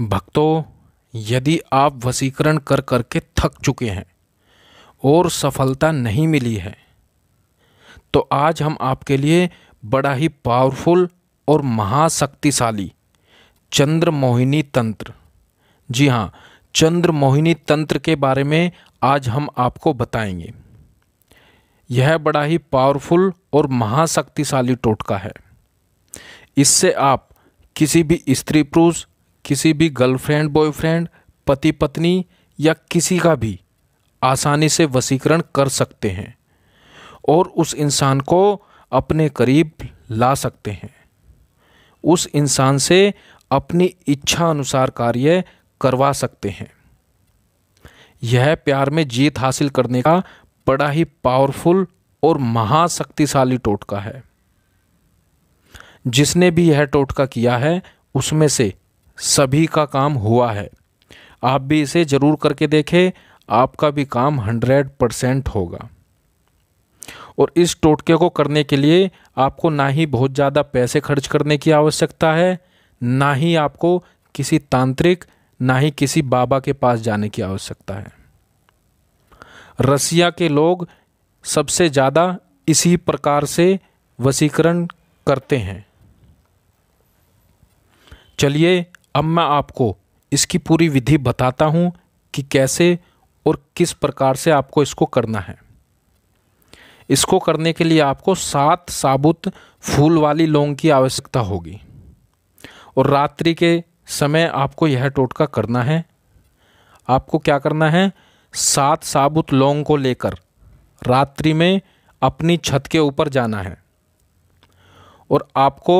भक्तों यदि आप वसीकरण कर करके थक चुके हैं और सफलता नहीं मिली है तो आज हम आपके लिए बड़ा ही पावरफुल और महाशक्तिशाली चंद्र मोहिनी तंत्र जी हाँ चंद्र मोहिनी तंत्र के बारे में आज हम आपको बताएंगे यह बड़ा ही पावरफुल और महाशक्तिशाली टोटका है इससे आप किसी भी स्त्री पुरुष किसी भी गर्लफ्रेंड बॉयफ्रेंड पति पत्नी या किसी का भी आसानी से वसीकरण कर सकते हैं और उस इंसान को अपने करीब ला सकते हैं उस इंसान से अपनी इच्छा अनुसार कार्य करवा सकते हैं यह प्यार में जीत हासिल करने का बड़ा ही पावरफुल और महाशक्तिशाली टोटका है जिसने भी यह टोटका किया है उसमें से सभी का काम हुआ है आप भी इसे ज़रूर करके देखें आपका भी काम हंड्रेड परसेंट होगा और इस टोटके को करने के लिए आपको ना ही बहुत ज़्यादा पैसे खर्च करने की आवश्यकता है ना ही आपको किसी तांत्रिक ना ही किसी बाबा के पास जाने की आवश्यकता है रसिया के लोग सबसे ज़्यादा इसी प्रकार से वसीकरण करते हैं चलिए अब मैं आपको इसकी पूरी विधि बताता हूँ कि कैसे और किस प्रकार से आपको इसको करना है इसको करने के लिए आपको सात साबुत फूल वाली लौंग की आवश्यकता होगी और रात्रि के समय आपको यह टोटका करना है आपको क्या करना है सात साबुत लौंग को लेकर रात्रि में अपनी छत के ऊपर जाना है और आपको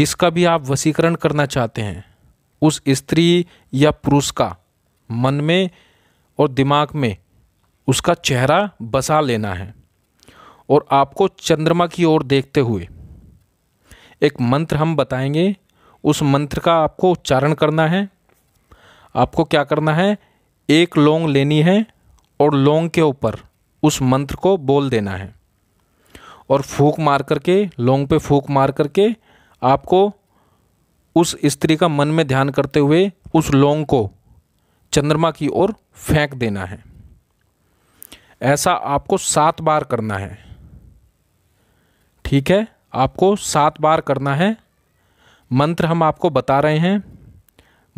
जिसका भी आप वसीकरण करना चाहते हैं उस स्त्री या पुरुष का मन में और दिमाग में उसका चेहरा बसा लेना है और आपको चंद्रमा की ओर देखते हुए एक मंत्र हम बताएंगे उस मंत्र का आपको उच्चारण करना है आपको क्या करना है एक लौंग लेनी है और लौंग के ऊपर उस मंत्र को बोल देना है और फूक मार करके लौंग पे फूक मार करके आपको उस स्त्री का मन में ध्यान करते हुए उस लौंग को चंद्रमा की ओर फेंक देना है ऐसा आपको सात बार करना है ठीक है आपको सात बार करना है मंत्र हम आपको बता रहे हैं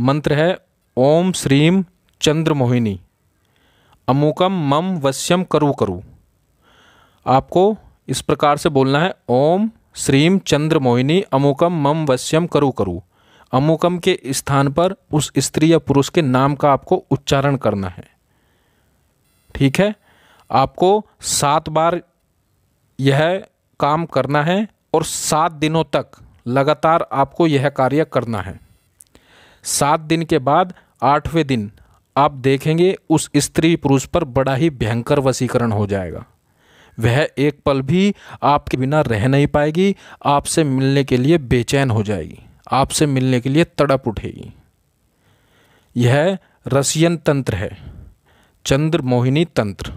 मंत्र है ओम श्रीम चंद्र मोहिनी अमुकम मम वश्यम करु करु आपको इस प्रकार से बोलना है ओम श्रीम चंद्र मोहिनी अमुकम मम वश्यम करु करु अमुकम के स्थान पर उस स्त्री या पुरुष के नाम का आपको उच्चारण करना है ठीक है आपको सात बार यह काम करना है और सात दिनों तक लगातार आपको यह कार्य करना है सात दिन के बाद आठवें दिन आप देखेंगे उस स्त्री पुरुष पर बड़ा ही भयंकर वसीकरण हो जाएगा वह एक पल भी आपके बिना रह नहीं पाएगी आपसे मिलने के लिए बेचैन हो जाएगी आपसे मिलने के लिए तड़प उठेगी यह रसियन तंत्र है चंद्र मोहिनी तंत्र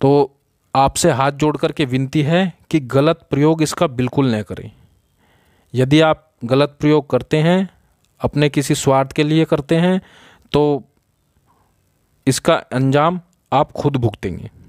तो आपसे हाथ जोड़ करके विनती है कि गलत प्रयोग इसका बिल्कुल न करें यदि आप गलत प्रयोग करते हैं अपने किसी स्वार्थ के लिए करते हैं तो इसका अंजाम आप खुद भुगतेंगे